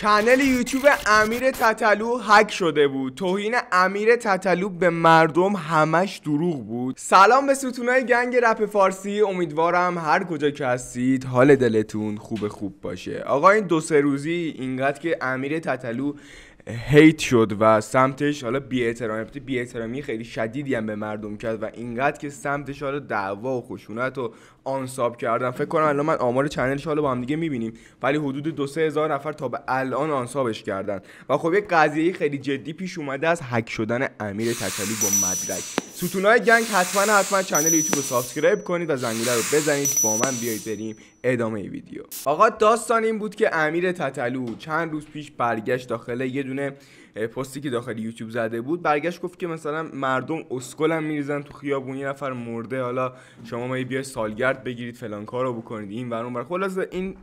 چنل یوتیوب امیر تتلو هک شده بود توهین امیر تتلو به مردم همش دروغ بود سلام به ستونای گنگ رپ فارسی امیدوارم هر کجا که هستید حال دلتون خوب خوب باشه آقا این دو سه روزی اینقدر که امیر تتلو هیت شد و سمتش حالا بی‌احترامی بی‌احترامی خیلی شدیدی هم به مردم کرد و اینقدر که سمتش حالا دعوا و خشونت و آنساب کردن فکر کنم الان من آمار چنلش حالا با هم دیگه میبینیم ولی حدود دو سه هزار نفر تا به الان آنسابش کردن و خب یک قضیه خیلی جدی پیش اومده از هک شدن امیر تتلی با مدرک ستونای گنگ حتما حتما چنل یوتیوب رو سابسکرایب کنید و زنگوله رو بزنید با من بیایید بریم ادامه ویدیو آقا داستان این بود که امیر تتلو چند روز پیش برگشت داخل یه دونه پستی که داخل یوتیوب زده بود برگشت گفت که مثلا مردم اسکلم میریزن تو خیابون یه نفر مرده حالا شما ما بیای سالگرد بگیرید فلان رو بکنید این ورون بر از این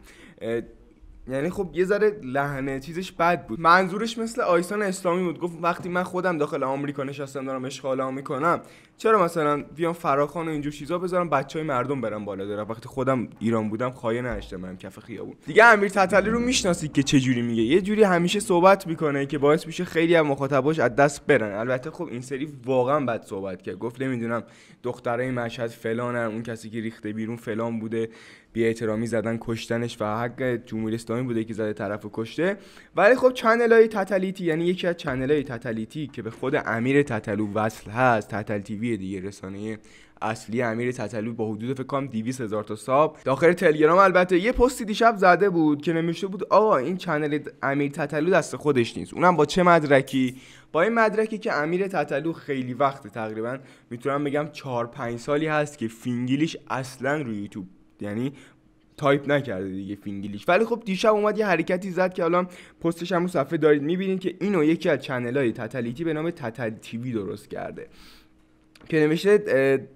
یعنی خب یه ذره لحنه چیزش بد بود منظورش مثل آیسان اسلامی بود گفت وقتی من خودم داخل آمریکا نشستم دارم اشغال میکنم چرا مثلا بیام فراخان و اینجور چیزا بذارم های مردم برم بالا دارم وقتی خودم ایران بودم خایه نشته من کف خیابون دیگه امیر تتلی رو میشناسید که چه جوری میگه یه جوری همیشه صحبت میکنه که باعث میشه خیلی از مخاطباش از دست برن البته خب این سری واقعا بد صحبت کرد گفت نمیدونم دخترای مشهد فلانن اون کسی که ریخته بیرون فلان بوده بی احترامی زدن کشتنش و حق جمهوری اسلامی بوده که زده طرف و کشته ولی خب چنل های تتلیتی یعنی یکی از چنل های تتلیتی که به خود امیر تتلو وصل هست تتل تیوی دیگه رسانه اصلی امیر تتلو با حدود فکر کنم 200 هزار تا ساب داخل تلگرام البته یه پستی دیشب زده بود که نمیشه بود آقا این چنل امیر تتلو دست خودش نیست اونم با چه مدرکی با این مدرکی که امیر تتلو خیلی وقت تقریبا میتونم بگم 4 5 سالی هست که فینگلیش اصلا روی یوتیوب یعنی تایپ نکرده دیگه فینگلیش ولی خب دیشب اومد یه حرکتی زد که الان پستش هم صفحه دارید میبینید که اینو یکی از چنل های تتلیتی به نام تتل تیوی درست کرده که نوشته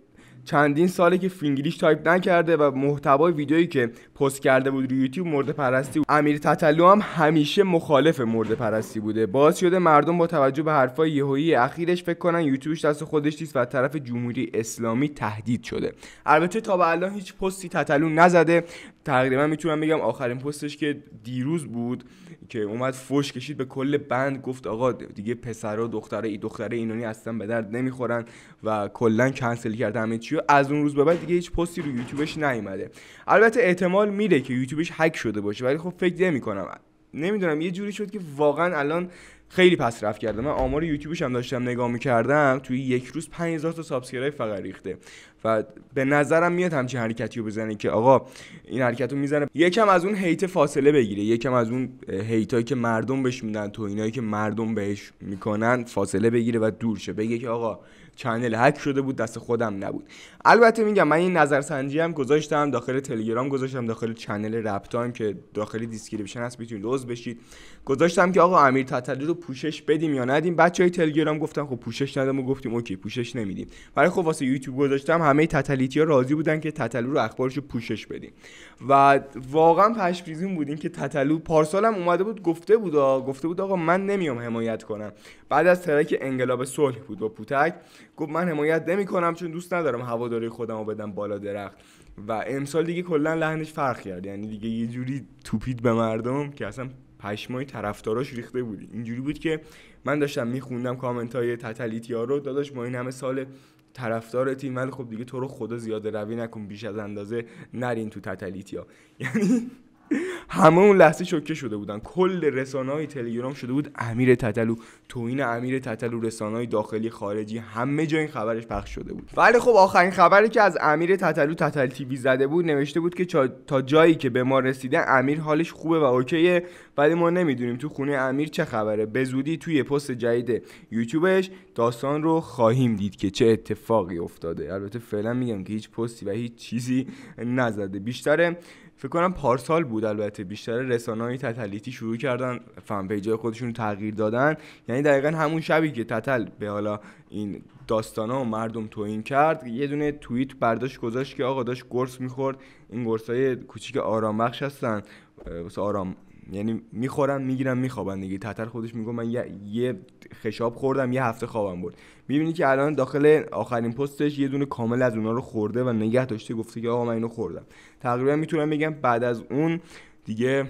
چندین ساله که فینگلیش تایپ نکرده و محتوای ویدیویی که پست کرده بود روی یوتیوب مورد پرستی بود. امیر تتلو هم همیشه مخالف مورد پرستی بوده باز شده مردم با توجه به حرفای یهویی اخیرش فکر کنن یوتیوبش دست خودش نیست و طرف جمهوری اسلامی تهدید شده البته تا به الان هیچ پستی تتلو نزده تقریبا میتونم بگم آخرین پستش که دیروز بود که اومد فوش کشید به کل بند گفت آقا دیگه پسرا دختره این دختره اینونی اصلا به درد نمیخورن و کلا کنسل کرد همه چی از اون روز به بعد دیگه هیچ پستی رو یوتیوبش نیومده البته احتمال میره که یوتیوبش هک شده باشه ولی خب فکر نمیکنم نمیدونم یه جوری شد که واقعا الان خیلی پس رفت کرده من آمار یوتیوبش هم داشتم نگاه میکردم توی یک روز 5000 تا سابسکرایب فقط ریخته و به نظرم میاد همچین حرکتی رو بزنه که آقا این حرکت رو میزنه یکم از اون هیت فاصله بگیره یکم از اون هیتایی که مردم بهش میدن تو اینایی که مردم بهش میکنن فاصله بگیره و دور شه بگه که آقا چنل هک شده بود دست خودم نبود البته میگم من این نظرسنجی هم گذاشتم داخل تلگرام گذاشتم داخل چنل رپ که داخل دیسکریپشن هست میتونید عضو بشید گذاشتم که آقا امیر تتلی رو پوشش بدیم یا ندیم بچه های تلگرام گفتن خب پوشش ندم و گفتیم اوکی پوشش نمیدیم ولی خب واسه یوتیوب گذاشتم همه تتلیتی ها راضی بودن که تتلو رو اخبارش رو پوشش بدیم و واقعا پشپریزون بودیم که تتلو هم اومده بود گفته بود گفته بود آقا من نمیام حمایت کنم بعد از ترک انقلاب صلح بود با پوتک گفت من حمایت کنم چون دوست ندارم هواداری خودم رو بدم بالا درخت و امسال دیگه کلا لحنش فرق کرد یعنی دیگه یه جوری توپید به مردم که اصلا پشمای طرفداراش ریخته بود اینجوری بود که من داشتم میخوندم کامنت های ها رو داداش ما این همه سال طرفدار تیم ولی خب دیگه تو رو خدا زیاده روی نکن بیش از اندازه نرین تو تتلیتیا یعنی همه اون لحظه شوکه شده بودن کل رسانه های تلگرام شده بود امیر تتلو توین امیر تتلو رسانه های داخلی خارجی همه جا این خبرش پخش شده بود ولی خب آخرین خبری که از امیر تتلو تتل تیوی زده بود نوشته بود که تا جایی که به ما رسیده امیر حالش خوبه و اوکیه ولی ما نمیدونیم تو خونه امیر چه خبره به زودی توی پست جدید یوتیوبش داستان رو خواهیم دید که چه اتفاقی افتاده البته فعلا میگم که هیچ پستی و هیچ چیزی نزده بیشتره. فکر کنم پارسال بود البته بیشتر های تتلیتی شروع کردن فن پیجای خودشون تغییر دادن یعنی دقیقا همون شبی که تتل به حالا این ها و مردم توین کرد یه دونه توییت برداشت گذاشت که آقا داشت گرس میخورد این گرس های کوچیک آرام بخش هستن آرام یعنی میخورن میگیرن میخوابن دیگه تتر خودش میگه من یه, خشاب خوردم یه هفته خوابم برد میبینی که الان داخل آخرین پستش یه دونه کامل از اونا رو خورده و نگه داشته گفته که آقا من اینو خوردم تقریبا میتونم بگم بعد از اون دیگه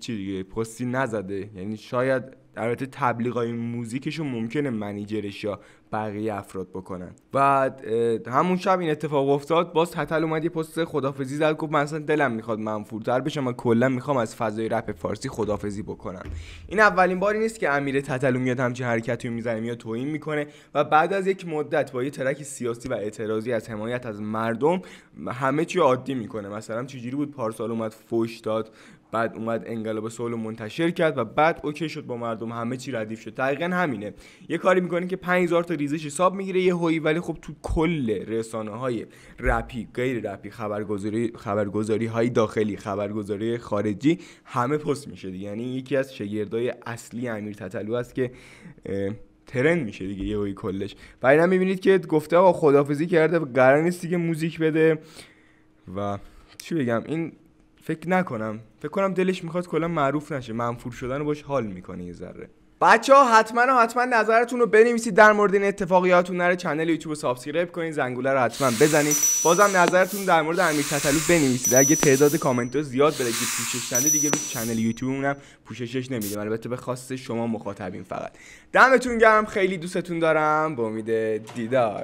چی دیگه پستی نزده یعنی شاید البته تبلیغای موزیکشون ممکنه منیجرش یا بقیه افراد بکنن بعد همون شب این اتفاق افتاد باز تتل اومد یه پست خدافزی زد گفت من اصلا دلم میخواد منفورتر بشم من کلا میخوام از فضای رپ فارسی خدافزی بکنم این اولین باری نیست که امیر تتلو میاد همچین حرکتی میزنه میاد توهین میکنه و بعد از یک مدت با یه ترک سیاسی و اعتراضی از حمایت از مردم همه چی عادی میکنه مثلا چجوری بود پارسال اومد فوش داد بعد اومد انقلاب سولو منتشر کرد و بعد اوکی شد با مردم همه چی ردیف شد دقیقا همینه یه کاری میکنه که 5000 تا ریزش حساب میگیره یه هایی ولی خب تو کل رسانه های رپی غیر رپی خبرگزاری خبرگزاری های داخلی خبرگزاری خارجی همه پست میشه دیگه یعنی یکی از شگردای اصلی امیر تتلو است که ترند میشه دیگه یه هایی کلش و هم میبینید که گفته آقا خدافزی کرده قرار نیستی که موزیک بده و چی بگم این فکر نکنم فکر کنم دلش میخواد کلا معروف نشه منفور شدن باش حال میکنه یه ذره بچه ها حتما و حتما نظرتون رو بنویسید در مورد این اتفاقیاتون نره چنل یوتیوب رو سابسکرایب کنید زنگوله رو حتما بزنید بازم نظرتون در مورد امیر تتلو بنویسید اگه تعداد کامنت زیاد بره که پوشش دیگه رو چنل اونم پوششش نمیدیم البته به خواست شما مخاطبین فقط دمتون گرم خیلی دوستتون دارم با امید دیدار